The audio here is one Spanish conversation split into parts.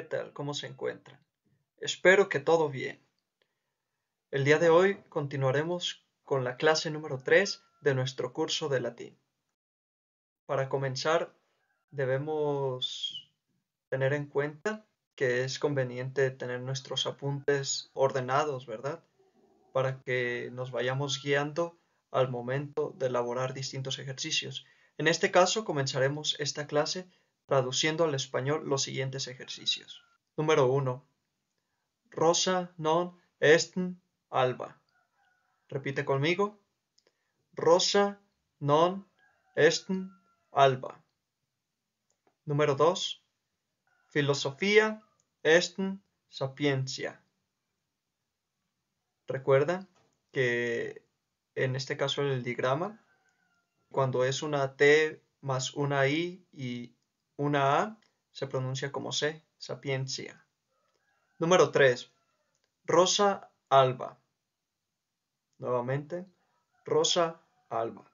¿Qué tal? ¿Cómo se encuentran? Espero que todo bien. El día de hoy continuaremos con la clase número 3 de nuestro curso de latín. Para comenzar, debemos tener en cuenta que es conveniente tener nuestros apuntes ordenados, ¿verdad? Para que nos vayamos guiando al momento de elaborar distintos ejercicios. En este caso, comenzaremos esta clase traduciendo al español los siguientes ejercicios. Número 1. Rosa non est alba. Repite conmigo. Rosa non est alba. Número 2. Filosofía est sapiencia. Recuerda que en este caso el digrama, cuando es una T más una I y una A se pronuncia como C, sapiencia. Número 3. Rosa Alba. Nuevamente, Rosa Alba.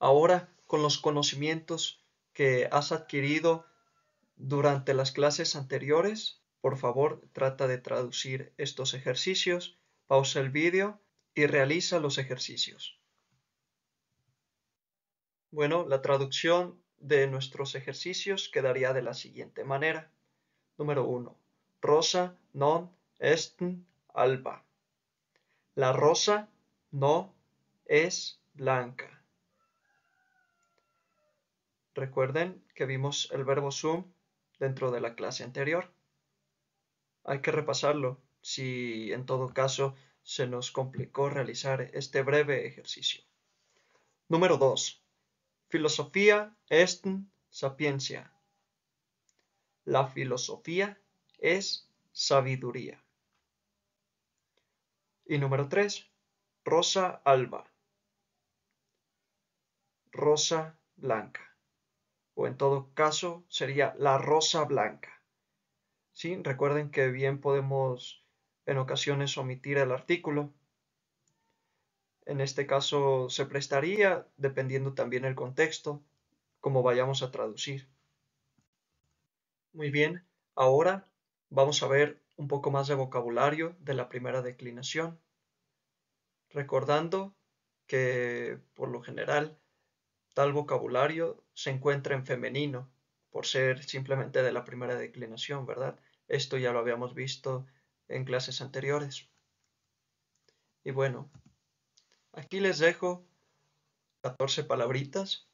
Ahora, con los conocimientos que has adquirido durante las clases anteriores, por favor, trata de traducir estos ejercicios, pausa el vídeo y realiza los ejercicios. Bueno, la traducción de nuestros ejercicios quedaría de la siguiente manera. Número 1. Rosa non est alba. La rosa no es blanca. Recuerden que vimos el verbo sum dentro de la clase anterior. Hay que repasarlo si en todo caso se nos complicó realizar este breve ejercicio. Número 2. Filosofía es sapiencia. La filosofía es sabiduría. Y número 3. Rosa alba. Rosa blanca. O en todo caso sería la rosa blanca. ¿Sí? Recuerden que bien podemos en ocasiones omitir el artículo en este caso se prestaría, dependiendo también el contexto, como vayamos a traducir. Muy bien, ahora vamos a ver un poco más de vocabulario de la primera declinación, recordando que por lo general tal vocabulario se encuentra en femenino, por ser simplemente de la primera declinación, ¿verdad? Esto ya lo habíamos visto en clases anteriores. Y bueno, Aquí les dejo 14 palabritas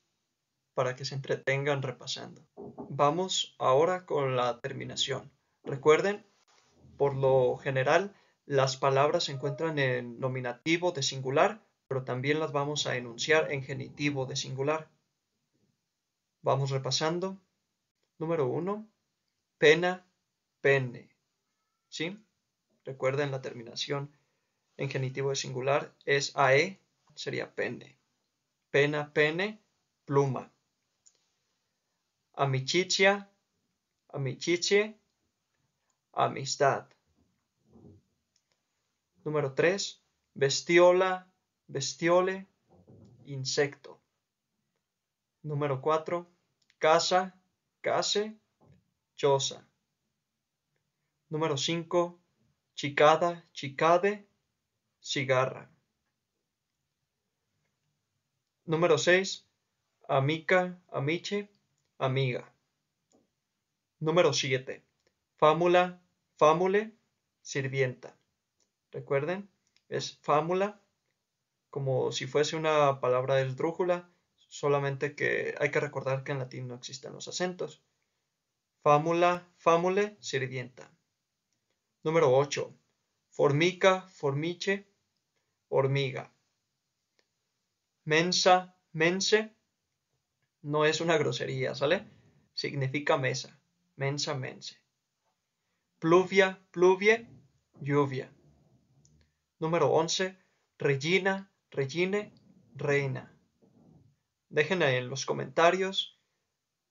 para que se entretengan repasando. Vamos ahora con la terminación. Recuerden, por lo general, las palabras se encuentran en nominativo de singular, pero también las vamos a enunciar en genitivo de singular. Vamos repasando. Número 1. Pena, pene. ¿Sí? Recuerden la terminación en genitivo de singular es ae, sería pene. Pena, pene, pluma. amicicia amichiche amistad. Número 3. Bestiola, bestiole, insecto. Número 4. Casa, case, choza. Número 5. Chicada, chicade, cigarra. Número 6. Amica, amiche, amiga. Número 7. Fámula, fámule, sirvienta. Recuerden, es fámula, como si fuese una palabra del solamente que hay que recordar que en latín no existen los acentos. Fámula, fámule, sirvienta. Número 8. Formica, formiche, hormiga. Mensa, mense, no es una grosería, ¿sale? Significa mesa, mensa, mense. Pluvia, pluvie, lluvia. Número 11, Regina, Regine, Reina. Dejen en los comentarios,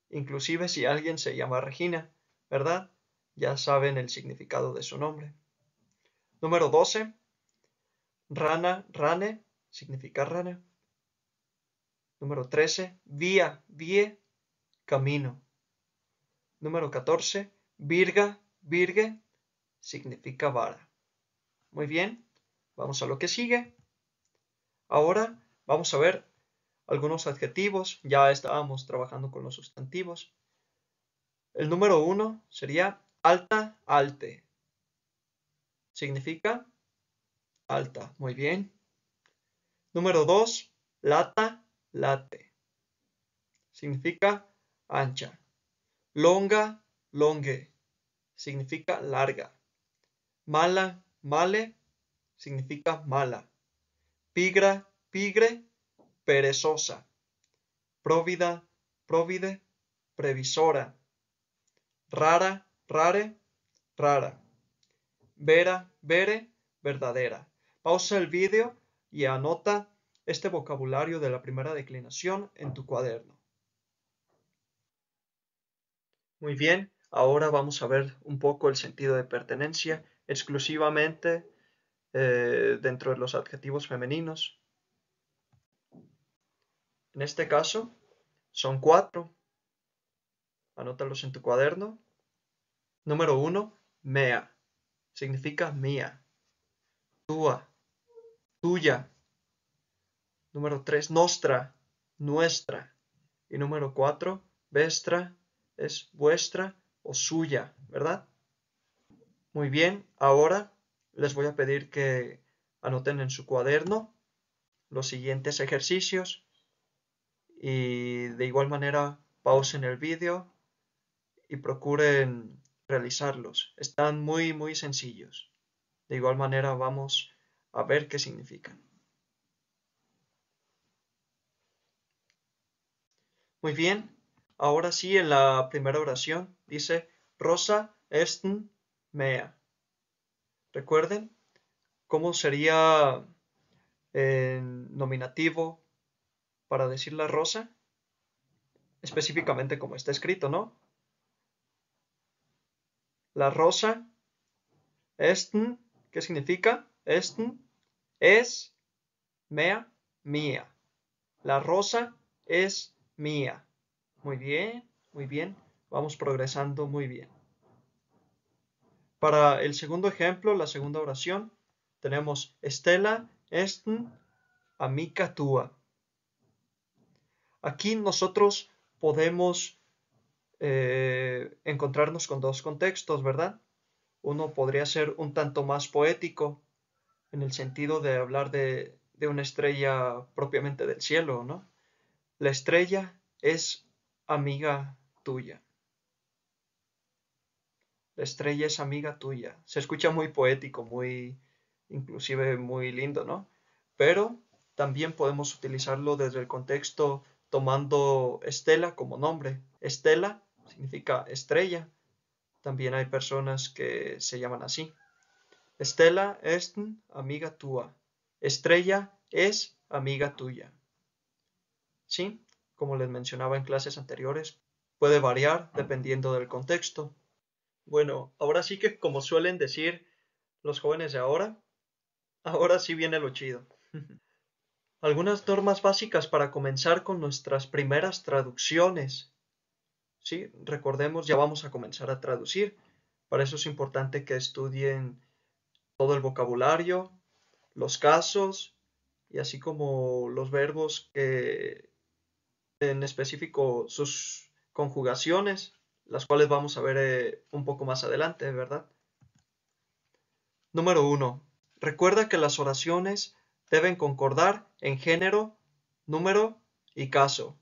inclusive si alguien se llama Regina, ¿verdad? Ya saben el significado de su nombre. Número 12, Rana, rane, significa rana. Número 13, vía, vie, camino. Número 14, virga, virge, significa vara. Muy bien, vamos a lo que sigue. Ahora vamos a ver algunos adjetivos. Ya estábamos trabajando con los sustantivos. El número 1 sería alta, alte. Significa alta. Muy bien. Número 2, lata, late. Significa ancha. Longa, Longe. Significa larga. Mala, male. Significa mala. Pigra, pigre. Perezosa. Próvida, provide. Previsora. Rara, rare. Rara. Vera, vere. Verdadera. Pausa el vídeo y anota este vocabulario de la primera declinación en tu cuaderno. Muy bien, ahora vamos a ver un poco el sentido de pertenencia exclusivamente eh, dentro de los adjetivos femeninos. En este caso son cuatro. Anótalos en tu cuaderno. Número uno, mea. Significa mía. Tua Número 3, nuestra nuestra. Y número 4, vestra, es vuestra o suya, ¿verdad? Muy bien, ahora les voy a pedir que anoten en su cuaderno los siguientes ejercicios y de igual manera pausen el vídeo y procuren realizarlos. Están muy, muy sencillos. De igual manera vamos a ver qué significan. Muy bien, ahora sí en la primera oración dice Rosa est mea. Recuerden cómo sería el nominativo para decir la rosa, específicamente como está escrito, ¿no? La rosa Esten, ¿qué significa? Est es mea, mía. La rosa es mía. Muy bien, muy bien. Vamos progresando muy bien. Para el segundo ejemplo, la segunda oración, tenemos Estela estn, amica tua. Aquí nosotros podemos eh, encontrarnos con dos contextos, ¿verdad? Uno podría ser un tanto más poético, en el sentido de hablar de, una estrella propiamente del cielo, ¿no? La estrella es amiga tuya. La estrella es amiga tuya. Se escucha muy poético, muy, inclusive muy lindo, ¿no? Pero también podemos utilizarlo desde el contexto tomando Estela como nombre. Estela significa estrella. También hay personas que se llaman así. Estela es amiga tuya. Estrella es amiga tuya. ¿Sí? Como les mencionaba en clases anteriores, puede variar dependiendo del contexto. Bueno, ahora sí que como suelen decir los jóvenes de ahora, ahora sí viene lo chido. Algunas normas básicas para comenzar con nuestras primeras traducciones. Sí, recordemos, ya vamos a comenzar a traducir. Para eso es importante que estudien todo el vocabulario, los casos y así como los verbos que en específico sus conjugaciones, las cuales vamos a ver eh, un poco más adelante, ¿verdad? Número 1. Recuerda que las oraciones deben concordar en género, número y caso.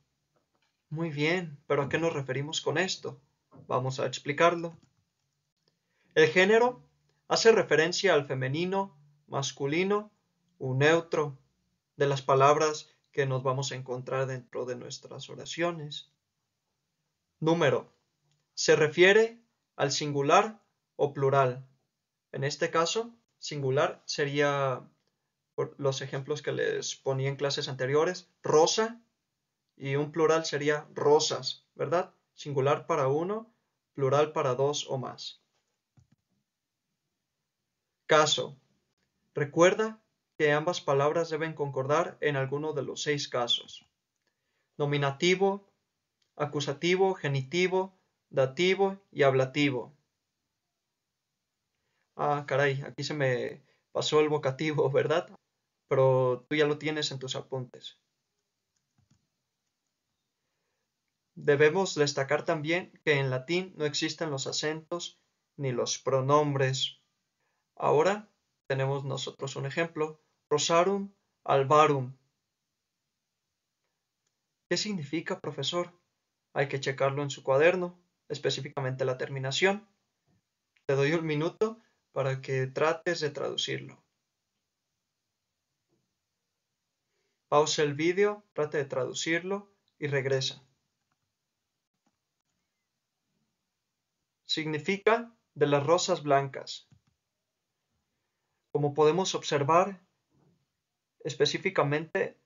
Muy bien, pero ¿a qué nos referimos con esto? Vamos a explicarlo. El género hace referencia al femenino, masculino o neutro de las palabras que nos vamos a encontrar dentro de nuestras oraciones. Número. Se refiere al singular o plural. En este caso, singular sería por los ejemplos que les ponía en clases anteriores, rosa, y un plural sería rosas, ¿verdad? Singular para uno, plural para dos o más. Caso. Recuerda que ambas palabras deben concordar en alguno de los seis casos. Nominativo, acusativo, genitivo, dativo y ablativo. Ah, caray, aquí se me pasó el vocativo, ¿verdad? Pero tú ya lo tienes en tus apuntes. Debemos destacar también que en latín no existen los acentos ni los pronombres. Ahora tenemos nosotros un ejemplo, Rosarum albarum. ¿Qué significa, profesor? Hay que checarlo en su cuaderno, específicamente la terminación. Te doy un minuto para que trates de traducirlo. Pausa el vídeo, trate de traducirlo y regresa. Significa de las rosas blancas. Como podemos observar, específicamente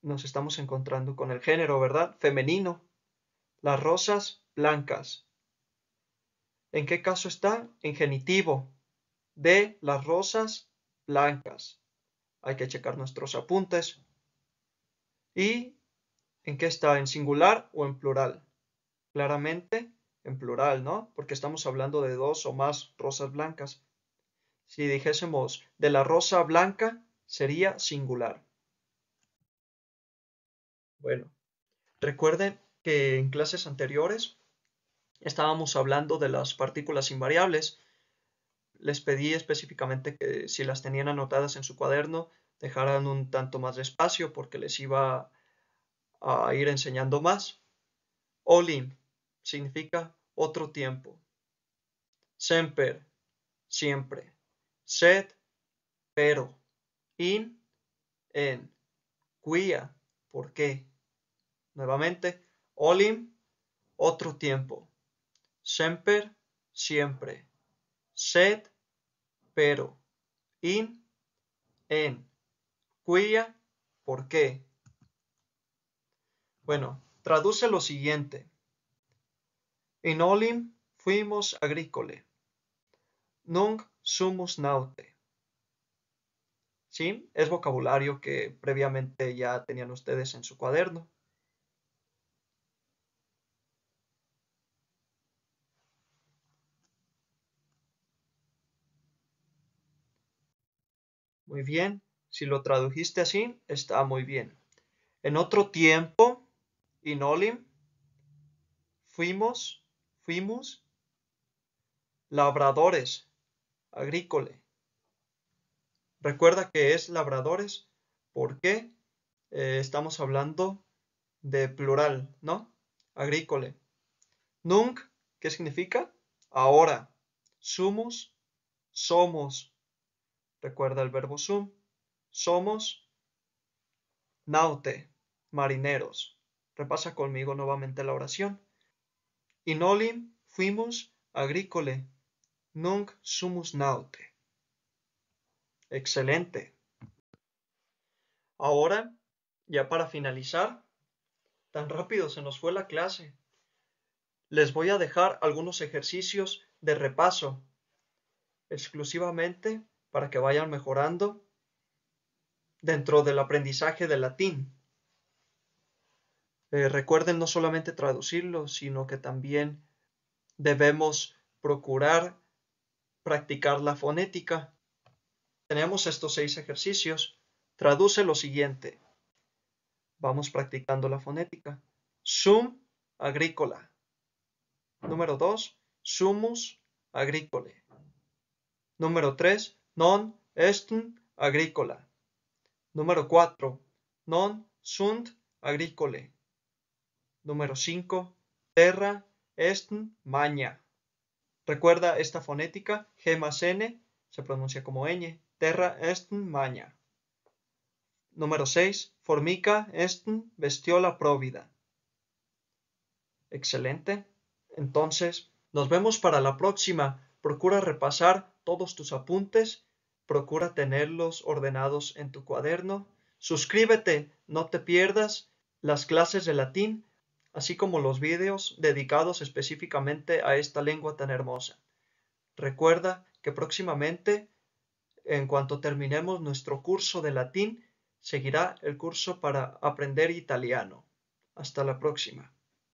nos estamos encontrando con el género, ¿verdad? Femenino. Las rosas blancas. ¿En qué caso está? En genitivo. De las rosas blancas. Hay que checar nuestros apuntes. ¿Y en qué está? ¿En singular o en plural? Claramente en plural, ¿no? Porque estamos hablando de dos o más rosas blancas si dijésemos de la rosa blanca, sería singular. Bueno, recuerden que en clases anteriores estábamos hablando de las partículas invariables. Les pedí específicamente que si las tenían anotadas en su cuaderno, dejaran un tanto más de espacio porque les iba a ir enseñando más. Olin significa otro tiempo. Semper, siempre sed, pero, in, en, quia, por qué. Nuevamente, olim, otro tiempo, semper, siempre, sed, pero, in, en, quia, por qué. Bueno, traduce lo siguiente. En olim fuimos agrícolas. Nunc sumus naute. ¿Sí? Es vocabulario que previamente ya tenían ustedes en su cuaderno. Muy bien, si lo tradujiste así, está muy bien. En otro tiempo, inolim, fuimos, fuimos, labradores, agrícole. Recuerda que es labradores porque eh, estamos hablando de plural, ¿no? Agrícole. Nunc, ¿qué significa? Ahora. Sumus, somos. Recuerda el verbo sum. Somos naute, marineros. Repasa conmigo nuevamente la oración. Inolim fuimos agrícole nunc sumus naute. Excelente. Ahora, ya para finalizar, tan rápido se nos fue la clase. Les voy a dejar algunos ejercicios de repaso, exclusivamente para que vayan mejorando dentro del aprendizaje del latín. Eh, recuerden no solamente traducirlo, sino que también debemos procurar practicar la fonética. Tenemos estos seis ejercicios. Traduce lo siguiente. Vamos practicando la fonética. Sum agrícola. Número dos, Sumus agrícole. Número tres, Non estum agrícola. Número cuatro, Non sunt agrícole. Número cinco, Terra est maña. Recuerda esta fonética, G más N se pronuncia como ñ, terra est maña. Número 6, formica est bestiola provida. Excelente. Entonces, nos vemos para la próxima. Procura repasar todos tus apuntes, procura tenerlos ordenados en tu cuaderno. Suscríbete, no te pierdas las clases de latín así como los vídeos dedicados específicamente a esta lengua tan hermosa. Recuerda que próximamente, en cuanto terminemos nuestro curso de latín, seguirá el curso para aprender italiano. Hasta la próxima.